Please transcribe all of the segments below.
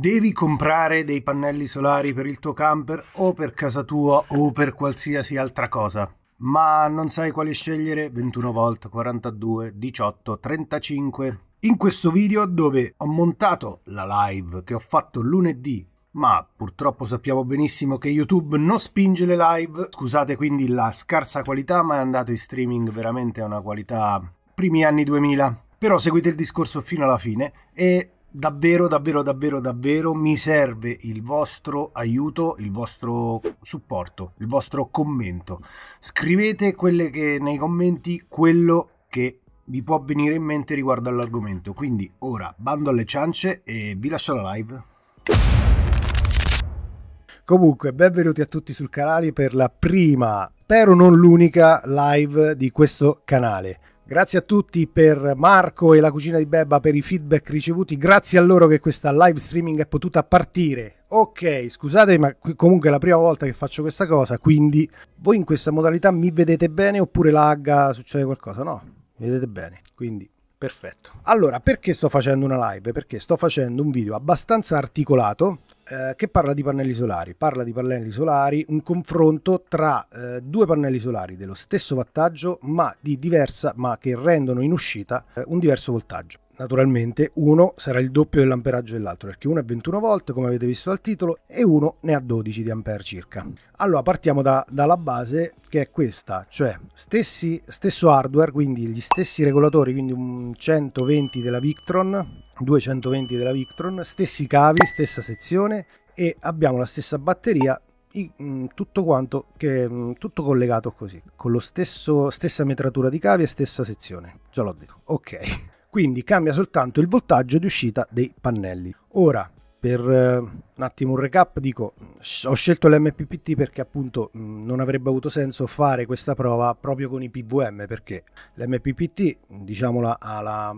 devi comprare dei pannelli solari per il tuo camper o per casa tua o per qualsiasi altra cosa. Ma non sai quale scegliere? 21 volt, 42, 18, 35. In questo video dove ho montato la live che ho fatto lunedì ma purtroppo sappiamo benissimo che YouTube non spinge le live, scusate quindi la scarsa qualità, ma è andato in streaming veramente a una qualità primi anni 2000. Però seguite il discorso fino alla fine e Davvero, davvero, davvero, davvero mi serve il vostro aiuto, il vostro supporto, il vostro commento. Scrivete quelle che nei commenti quello che vi può venire in mente riguardo all'argomento. Quindi ora bando alle ciance e vi lascio la live. Comunque, benvenuti a tutti sul canale per la prima, però non l'unica, live di questo canale. Grazie a tutti per Marco e la cucina di Beba per i feedback ricevuti, grazie a loro che questa live streaming è potuta partire. Ok, scusate, ma comunque è la prima volta che faccio questa cosa, quindi voi in questa modalità mi vedete bene oppure lagga, succede qualcosa? No, mi vedete bene, quindi Perfetto. Allora, perché sto facendo una live? Perché sto facendo un video abbastanza articolato eh, che parla di pannelli solari. Parla di pannelli solari, un confronto tra eh, due pannelli solari dello stesso wattaggio ma, di diversa, ma che rendono in uscita eh, un diverso voltaggio. Naturalmente uno sarà il doppio dell'amperaggio dell'altro, perché uno è 21 volt, come avete visto dal titolo, e uno ne ha 12 di ampere circa. Allora partiamo da, dalla base che è questa, cioè stessi, stesso hardware, quindi gli stessi regolatori, quindi un 120 della Victron, 220 della Victron, stessi cavi, stessa sezione e abbiamo la stessa batteria mm, tutto quanto che mm, tutto collegato così con lo stesso stessa metratura di cavi e stessa sezione già l'ho detto ok quindi cambia soltanto il voltaggio di uscita dei pannelli. Ora, per eh, un attimo un recap, dico, ho scelto l'MPPT perché appunto mm, non avrebbe avuto senso fare questa prova proprio con i PVM, perché l'MPPT, diciamola alla,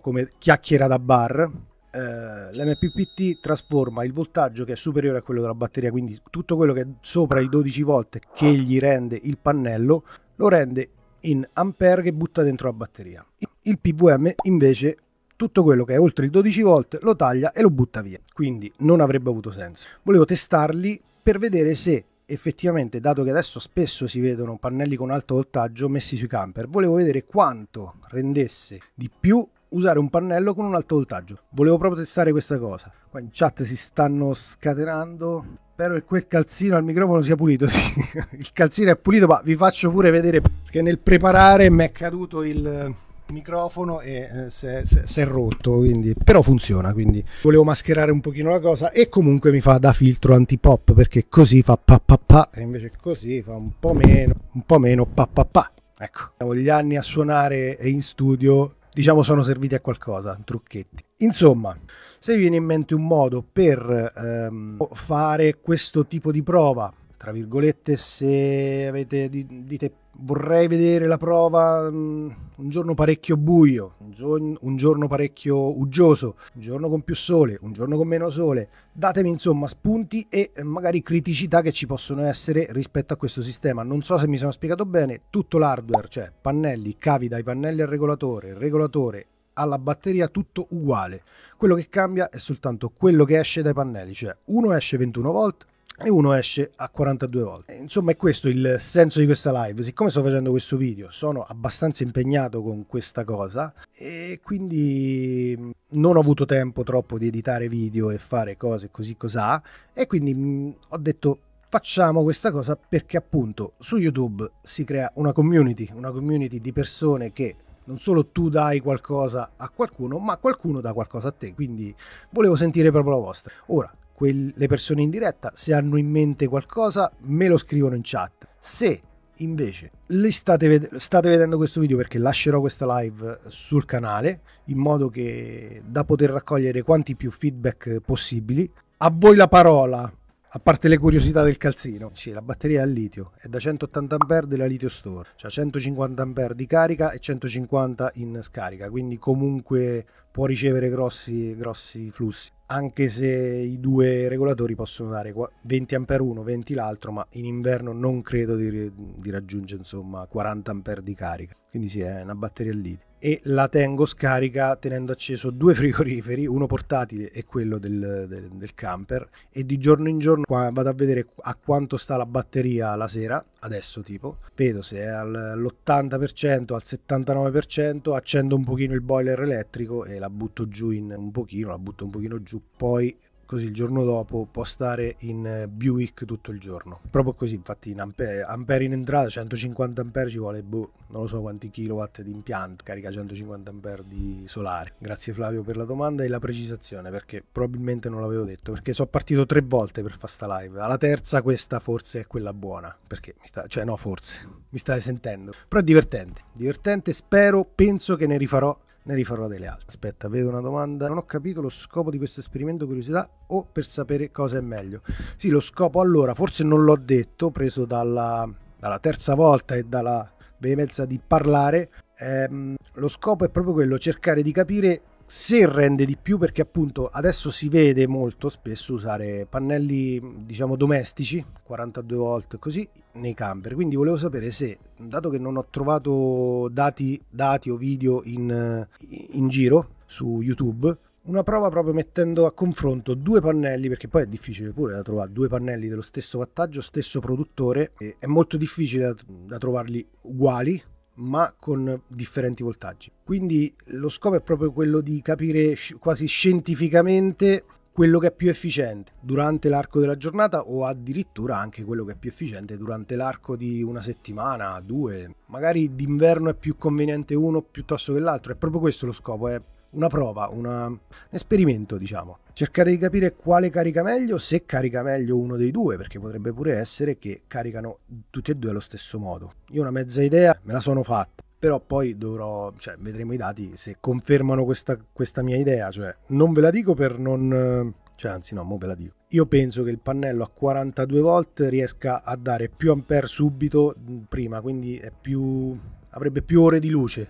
come chiacchiera da bar, eh, l'MPPT trasforma il voltaggio che è superiore a quello della batteria, quindi tutto quello che è sopra i 12 volt che gli rende il pannello, lo rende in ampere che butta dentro la batteria. Il PVM invece tutto quello che è oltre il 12 volt lo taglia e lo butta via, quindi non avrebbe avuto senso. Volevo testarli per vedere se effettivamente, dato che adesso spesso si vedono pannelli con alto voltaggio messi sui camper, volevo vedere quanto rendesse di più usare un pannello con un alto voltaggio. Volevo proprio testare questa cosa. Qua in chat si stanno scatenando. Spero che quel calzino al microfono sia pulito. Sì. Il calzino è pulito, ma vi faccio pure vedere perché nel preparare mi è caduto il microfono e eh, si è rotto, quindi... però funziona, quindi volevo mascherare un pochino la cosa e comunque mi fa da filtro antipop perché così fa pa pa pa e invece così fa un po' meno, un po' meno pa pa pa. Ecco, gli anni a suonare in studio diciamo sono serviti a qualcosa, trucchetti. Insomma, se vi viene in mente un modo per ehm, fare questo tipo di prova, tra virgolette, se avete, dite vorrei vedere la prova mm, un giorno parecchio buio, un, gio- un, giorno parecchio uggioso, un giorno con più sole, un giorno con meno sole. Datemi insomma spunti e eh, magari criticità che ci possono essere rispetto a questo sistema. Non so se mi sono spiegato bene, tutto l'hardware, cioè pannelli, cavi dai pannelli al regolatore, regolatore alla batteria tutto uguale. Quello che cambia è soltanto quello che esce dai pannelli, cioè uno esce 21 volt, e uno esce a 42 volte. Eh, insomma, è questo il senso di questa live. Siccome sto facendo questo video, sono abbastanza impegnato con questa cosa e quindi mm, non ho avuto tempo troppo di editare video e fare cose così cos'ha e quindi mm, ho detto facciamo questa cosa perché appunto su YouTube si crea una community, una community di persone che non solo tu dai qualcosa a qualcuno, ma qualcuno dà qualcosa a te, quindi volevo sentire proprio la vostra. Ora, quel, le persone in diretta, se hanno in mente qualcosa me lo scrivono in chat. Se invece li state, ved- state, vedendo questo video perché lascerò questa live sul canale in modo che da poter raccogliere quanti più feedback possibili. A voi la parola, a parte le curiosità del calzino. Sì, la batteria è a litio, è da 180 A della Litio Store, cioè 150 A di carica e 150 in scarica, quindi comunque può ricevere grossi, grossi flussi, anche se i due regolatori possono dare 20 A uno, 20 l'altro, ma in inverno non credo di, di raggiungere insomma 40 A di carica, quindi sì, è una batteria lì. E la tengo scarica tenendo acceso due frigoriferi, uno portatile e quello del, del, del camper, e di giorno in giorno vado a vedere a quanto sta la batteria la sera, adesso tipo, vedo se è all'80%, al 79%, accendo un pochino il boiler elettrico e la butto giù in un pochino, la butto un pochino giù, poi così il giorno dopo può stare in eh, Buick tutto il giorno. Proprio così, infatti in ampere, ampere in entrata, 150 ampere ci vuole, boh, non lo so quanti kilowatt di impianto, carica 150 ampere di solare. Grazie Flavio per la domanda e la precisazione, perché probabilmente non l'avevo detto, perché sono partito tre volte per fare sta live. Alla terza questa forse è quella buona, perché mi sta, cioè no forse, mi state sentendo. Però è divertente, divertente, spero, penso che ne rifarò ne rifarò delle altre. Aspetta, vedo una domanda. Non ho capito lo scopo di questo esperimento curiosità o per sapere cosa è meglio. Sì, lo scopo allora, forse non l'ho detto, preso dalla, dalla terza volta e dalla veemenza di parlare. Ehm, lo scopo è proprio quello, cercare di capire se rende di più perché appunto adesso si vede molto spesso usare pannelli diciamo domestici 42 volt così nei camper quindi volevo sapere se dato che non ho trovato dati, dati o video in, in giro su youtube una prova proprio mettendo a confronto due pannelli, perché poi è difficile pure da trovare due pannelli dello stesso wattaggio, stesso produttore, è molto difficile da, da trovarli uguali, ma con differenti voltaggi. Quindi lo scopo è proprio quello di capire quasi scientificamente quello che è più efficiente durante l'arco della giornata o addirittura anche quello che è più efficiente durante l'arco di una settimana, due, magari d'inverno è più conveniente uno piuttosto che l'altro, è proprio questo lo scopo, è una prova, una, un esperimento, diciamo. Cercare di capire quale carica meglio, se carica meglio uno dei due, perché potrebbe pure essere che caricano tutti e due allo stesso modo. Io una mezza idea me la sono fatta, però poi dovrò, cioè, vedremo i dati se confermano questa, questa mia idea, cioè, non ve la dico per non... Cioè, anzi no, mo ve la dico. Io penso che il pannello a 42 volt riesca a dare più ampere subito prima, quindi più, avrebbe più ore di luce,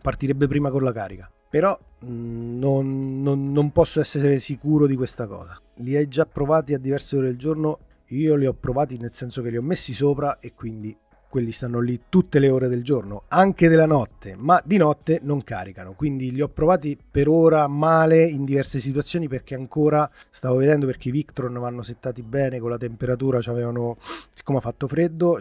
partirebbe prima con la carica. Però mm, non, non, non posso essere sicuro di questa cosa. Li hai già provati a diverse ore del giorno? Io li ho provati nel senso che li ho messi sopra e quindi quelli stanno lì tutte le ore del giorno, anche della notte, ma di notte non caricano. Quindi li ho provati per ora male in diverse situazioni perché ancora stavo vedendo perché i Victron vanno settati bene con la temperatura, avevano, siccome ha fatto freddo,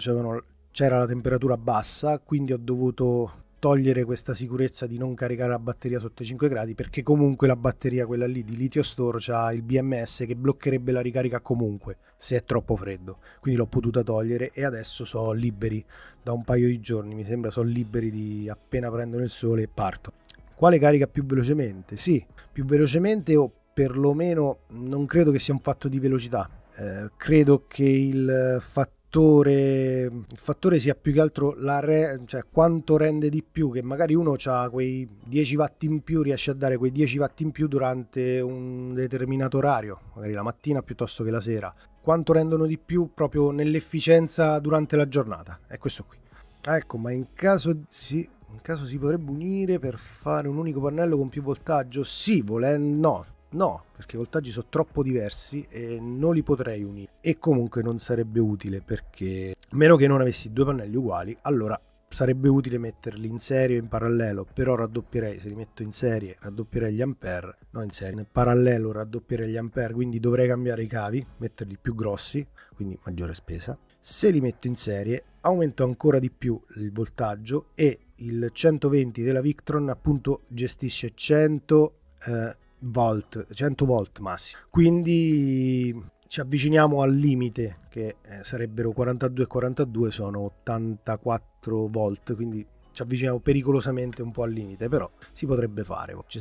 c'era la temperatura bassa, quindi ho dovuto togliere questa sicurezza di non caricare la batteria sotto i 5 gradi perché comunque la batteria quella lì di litio store ha il BMS che bloccherebbe la ricarica comunque se è troppo freddo quindi l'ho potuta togliere e adesso sono liberi da un paio di giorni mi sembra sono liberi di appena prendono il sole e parto quale carica più velocemente? sì, più velocemente o perlomeno non credo che sia un fatto di velocità eh, credo che il fatto fattore, il fattore sia più che altro la re, cioè quanto rende di più, che magari uno ha quei 10 watt in più, riesce a dare quei 10 watt in più durante un determinato orario, magari la mattina piuttosto che la sera. Quanto rendono di più proprio nell'efficienza durante la giornata? È questo qui. Ah, ecco, ma in caso sì, in caso si potrebbe unire per fare un unico pannello con più voltaggio? Sì, volendo no. No, perché i voltaggi sono troppo diversi e non li potrei unire. E comunque non sarebbe utile perché, a meno che non avessi due pannelli uguali, allora sarebbe utile metterli in serie o in parallelo, però raddoppierei, se li metto in serie raddoppierei gli ampere, no in serie, in parallelo raddoppierei gli ampere, quindi dovrei cambiare i cavi, metterli più grossi, quindi maggiore spesa. Se li metto in serie aumento ancora di più il voltaggio e il 120 della Victron appunto gestisce 100 eh, volt, 100 volt massimo. Quindi ci avviciniamo al limite che eh, sarebbero 42 e 42 sono 84 volt, quindi ci avviciniamo pericolosamente un po' al limite, però si potrebbe fare. Ci,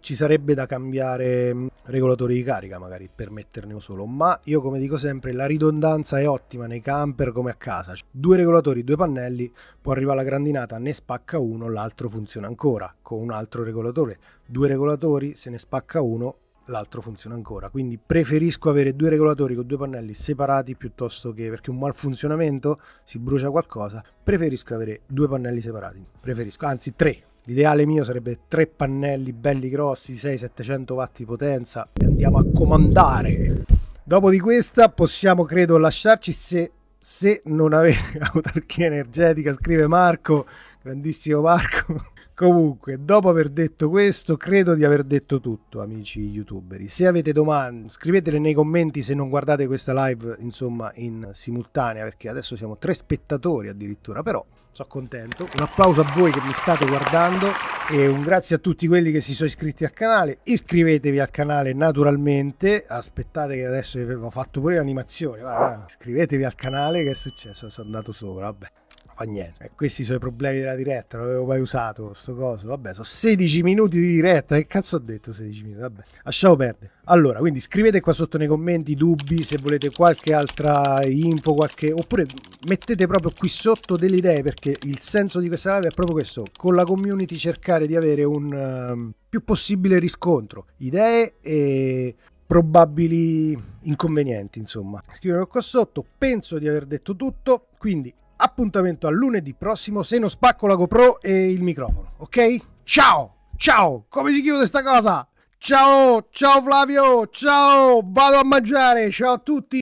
ci, sarebbe da cambiare mm, regolatori di carica magari per metterne uno solo, ma io come dico sempre la ridondanza è ottima nei camper come a casa. Cioè, due regolatori, due pannelli, può arrivare la grandinata, ne spacca uno, l'altro funziona ancora con un altro regolatore. Due regolatori, se ne spacca uno, l'altro funziona ancora. Quindi preferisco avere due regolatori con due pannelli separati piuttosto che perché un malfunzionamento si brucia qualcosa. Preferisco avere due pannelli separati. Preferisco, anzi, tre. L'ideale mio sarebbe tre pannelli belli grossi, 6-700 watt di potenza e andiamo a comandare. Dopo di questa possiamo credo lasciarci se, se non avete autarchia energetica, scrive Marco, grandissimo Marco Comunque, dopo aver detto questo, credo di aver detto tutto, amici youtuberi. Se avete domande, scrivetele nei commenti se non guardate questa live, insomma, in simultanea, perché adesso siamo tre spettatori addirittura, però sono contento. Un applauso a voi che mi state guardando e un grazie a tutti quelli che si sono iscritti al canale. Iscrivetevi al canale naturalmente, aspettate che adesso vi ho fatto pure l'animazione. Guarda, guarda. Iscrivetevi al canale, che è successo? Sono andato sopra, vabbè fa niente. E eh, questi sono i problemi della diretta, non avevo mai usato sto coso. Vabbè, sono 16 minuti di diretta. Che cazzo ho detto 16 minuti? Vabbè, lasciamo perdere. Allora, quindi scrivete qua sotto nei commenti dubbi, se volete qualche altra info, qualche... oppure mettete proprio qui sotto delle idee, perché il senso di questa live è proprio questo, con la community cercare di avere un um, più possibile riscontro, idee e probabili inconvenienti, insomma. scrivono qua sotto, penso di aver detto tutto, quindi Appuntamento a lunedì prossimo se non spacco la GoPro e il microfono, ok? Ciao, ciao, come si chiude sta cosa? Ciao, ciao Flavio, ciao, vado a mangiare, ciao a tutti.